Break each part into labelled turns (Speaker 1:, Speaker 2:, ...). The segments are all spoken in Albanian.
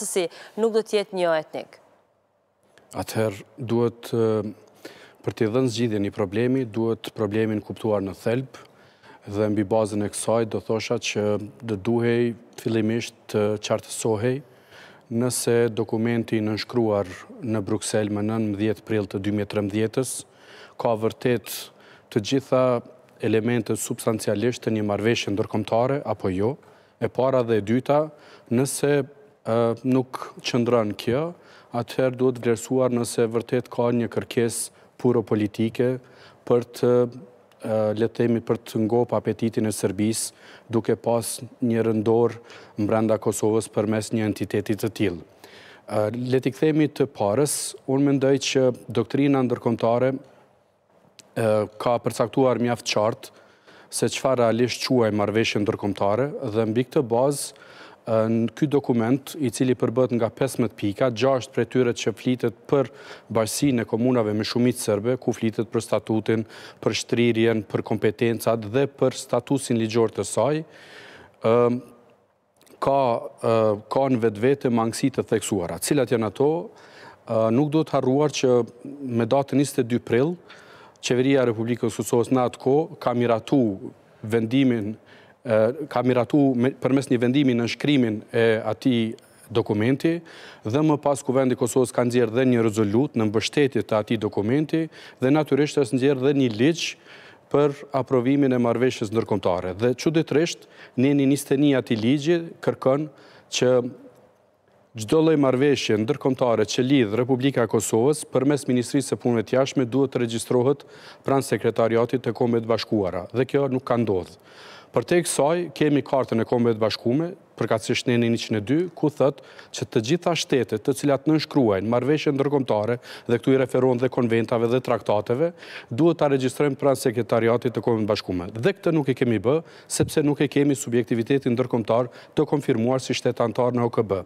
Speaker 1: sësi nuk do tjetë një etnik. Atëherë, duhet për të dhënë zgjidhje një problemi, duhet problemin kuptuar në thelpë, dhe mbi bazën e kësaj do thosha që dhe duhej fillimisht të qartësohej nëse dokumenti nënshkruar në Bruxelles më 19 prill pril të 2013-ës ka vërtet të gjitha elementet substancialisht të një marveshën dërkomtare apo jo, e para dhe dyta nëse nuk qëndran kjo, atëherë duhet vlerësuar nëse vërtet ka një kërkes puro politike për të letemi për të ngop apetitin e Serbis duke pas një rëndor mbranda Kosovës për mes një entitetit të tilë. Letik themi të parës, unë mendoj që doktrina ndërkomtare ka përcaktuar mjaftë qartë se qëfar realisht quaj marveshë ndërkomtare dhe mbi këtë bazë në këtë dokument, i cili përbët nga 15 pika, gjasht për e tyret që flitet për bajsin e komunave me shumit sërbe, ku flitet për statutin, për shtrirjen, për kompetencat dhe për statusin ligjor të saj, ehm, ka në vetë vete mangësi të theksuara. Cilat janë ato, nuk do të harruar që me datën 22 prill, Qeveria Republikës Usos në atë ko, ka miratu vendimin nështë, ka miratu përmes një vendimi në shkrymin e ati dokumenti, dhe më pas kuvendi Kosovës ka nëzjerë dhe një rezolut në mbështetit të ati dokumenti, dhe naturisht e së nëzjerë dhe një liqë për aprovimin e marveshës nërkomtare. Dhe që ditresht, një një njështë ati ligji kërkën që gjdo lej marveshën nërkomtare që lidhë Republika Kosovës përmes Ministrisë e Punve Tjashme duhet të registrohet pranë sekretariatit të komet bashkuara. Dhe kjo nuk ka ndodhë. Për te kësaj, kemi kartën e kombet bashkume, përkatsisht në 102, ku thët që të gjitha shtetet të cilat nënshkruajnë marveshën ndërkomtare dhe këtu i referon dhe konventave dhe traktateve, duhet të regjistrojnë pran sekretariatit të komën bashkume. Dhe këtë nuk e kemi bë, sepse nuk e kemi subjektivitetin ndërkomtar të konfirmuar si shtetantar në OKB.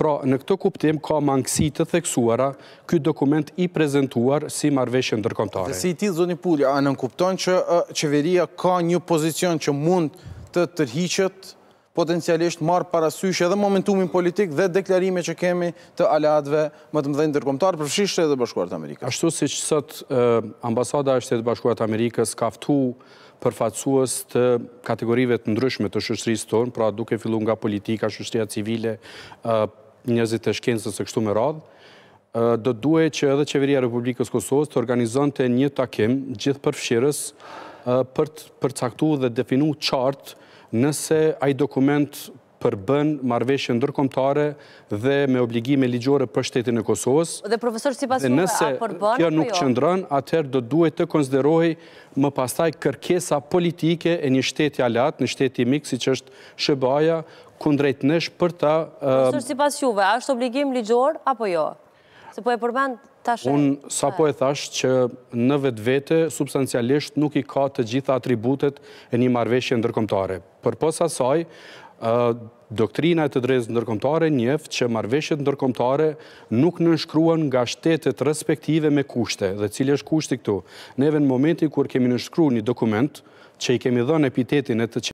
Speaker 1: Pra, në këtë kuptim ka mangësi të theksuara këtë dokument i prezentuar si marveshën ndërkomtare. Dhe si ti, Zoni Pulja, a nënkupton që qeveria ka një pozicion që mund të tërhiqet potencialisht marë parasysh edhe momentumin politik dhe deklarime që kemi të aleatve më të mdhenjë ndërkomtarë përfshisht e dhe bashkuartë Amerikës. Ashtu si që sëtë ambasada është e dhe bashkuartë Amerikës kaftu përfacuës të kategorive të ndryshme të shështërisë tonë, pra duke fillu nga politika, shështëria civile, njëzit e shkencës e kështu me radhë, do duhe që edhe qeveria Republikës Kosovës të organizon të një takim gjithë përfshirës për të caktu dhe definu qartë nëse ai dokument përbën marveshën ndërkomtare dhe me obligime ligjore për shtetin e Kosovës. Dhe profesor, si Juve, a përbën? Dhe nëse kjo nuk jo? qëndrën, atëherë do duhet të konsiderohi më pastaj kërkesa politike e një shteti alat, një shteti mikë, si që është Shëbaja, kundrejt nesh për ta... Profesor, si Juve, a është obligim ligjor apo jo? Se po e përbën Unë sa po e thash që në vetë vete substancialisht nuk i ka të gjitha atributet e një marveshje ndërkomtare. Për posa saj, doktrina e të drejtës ndërkomtare njefë që marveshje ndërkomtare nuk në nëshkruan nga shtetet respektive me kushte. Dhe cilë është kushti këtu, neve në momenti kur kemi nëshkru një dokument që i kemi dhënë epitetin e të